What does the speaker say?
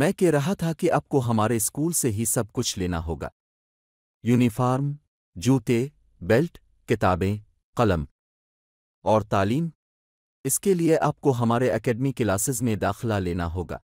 मैं कह रहा था कि आपको हमारे स्कूल से ही सब कुछ लेना होगा यूनिफॉर्म जूते बेल्ट किताबें कलम और तालीम इसके लिए आपको हमारे एकेडमी क्लासेस में दाखिला लेना होगा